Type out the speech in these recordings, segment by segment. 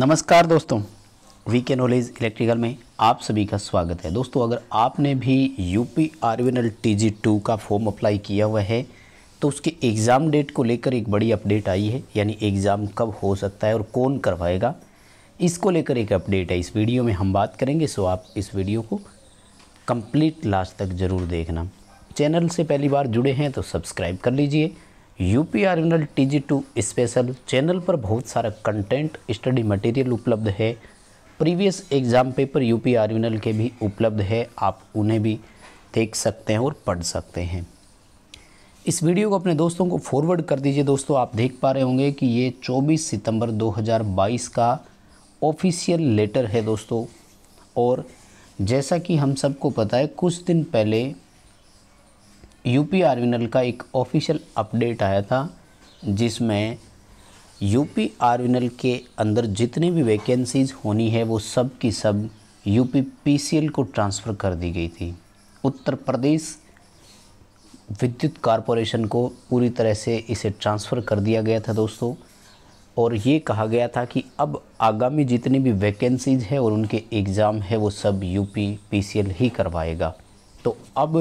नमस्कार दोस्तों वी के नॉलेज इलेक्ट्रिकल में आप सभी का स्वागत है दोस्तों अगर आपने भी U P R V L T G two का फॉर्म अप्लाई किया हुआ है तो उसके एग्ज़ाम डेट को लेकर एक बड़ी अपडेट आई है यानी एग्ज़ाम कब हो सकता है और कौन करवाएगा इसको लेकर एक अपडेट है इस वीडियो में हम बात करेंगे सो आप इस वीडियो को कंप्लीट लास्ट तक ज़रूर देखना चैनल से पहली बार जुड़े हैं तो सब्सक्राइब कर लीजिए U P R N L T G two special channel पर बहुत सारा कंटेंट स्टडी मटेरियल उपलब्ध है previous exam paper U P R N L के भी उपलब्ध है आप उन्हें भी देख सकते हैं और पढ़ सकते हैं इस वीडियो को अपने दोस्तों को फॉरवर्ड कर दीजिए दोस्तों आप देख पा रहे होंगे कि ये 24 सितंबर 2022 का ऑफिशियल लेटर है दोस्तों और जैसा कि हम सबको पता है कुछ दिन पहले यूपी आर्मिनल का एक ऑफिशियल अपडेट आया था जिसमें यूपी आर्मिनल के अंदर जितनी भी वैकेंसीज होनी है वो सब की सब यूपी पीसीएल को ट्रांसफ़र कर दी गई थी उत्तर प्रदेश विद्युत कॉरपोरेशन को पूरी तरह से इसे ट्रांसफ़र कर दिया गया था दोस्तों और ये कहा गया था कि अब आगामी जितनी भी वैकेंसीज है और उनके एग्ज़ाम है वो सब यूपी पीसीएल ही करवाएगा तो अब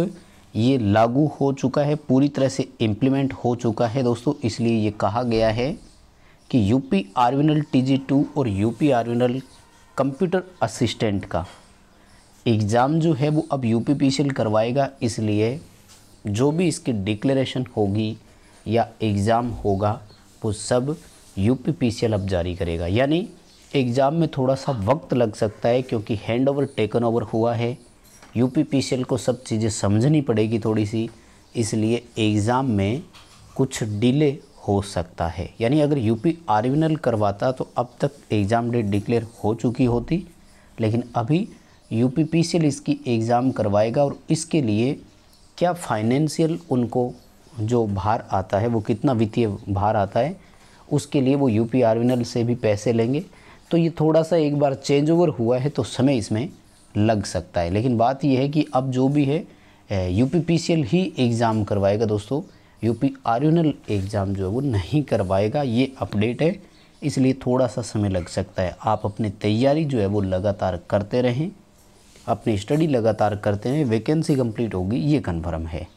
ये लागू हो चुका है पूरी तरह से इम्प्लीमेंट हो चुका है दोस्तों इसलिए ये कहा गया है कि यूपी आर्विनल टी टू और यूपी आर्विनल कंप्यूटर असिस्टेंट का एग्ज़ाम जो है वो अब यू पी करवाएगा इसलिए जो भी इसकी डिक्लेरेशन होगी या एग्ज़ाम होगा वो सब यू पी अब जारी करेगा यानी एग्ज़ाम में थोड़ा सा वक्त लग सकता है क्योंकि हैंड ओवर टेकन ओवर हुआ है यू पी को सब चीज़ें समझनी पड़ेगी थोड़ी सी इसलिए एग्ज़ाम में कुछ डिले हो सकता है यानी अगर यूपी आर्मिनल करवाता तो अब तक एग्ज़ाम डेट डिक्लेयर हो चुकी होती लेकिन अभी यू पी इसकी एग्ज़ाम करवाएगा और इसके लिए क्या फाइनेंशियल उनको जो भार आता है वो कितना वित्तीय भार आता है उसके लिए वो यूपी आर्मिनल से भी पैसे लेंगे तो ये थोड़ा सा एक बार चेंज ओवर हुआ है तो समय इसमें लग सकता है लेकिन बात यह है कि अब जो भी है यू पी ही एग्ज़ाम करवाएगा दोस्तों यू पी एग्ज़ाम जो है वो नहीं करवाएगा ये अपडेट है इसलिए थोड़ा सा समय लग सकता है आप अपनी तैयारी जो है वो लगातार करते रहें अपनी स्टडी लगातार करते रहें वैकेंसी कंप्लीट होगी ये कन्फर्म है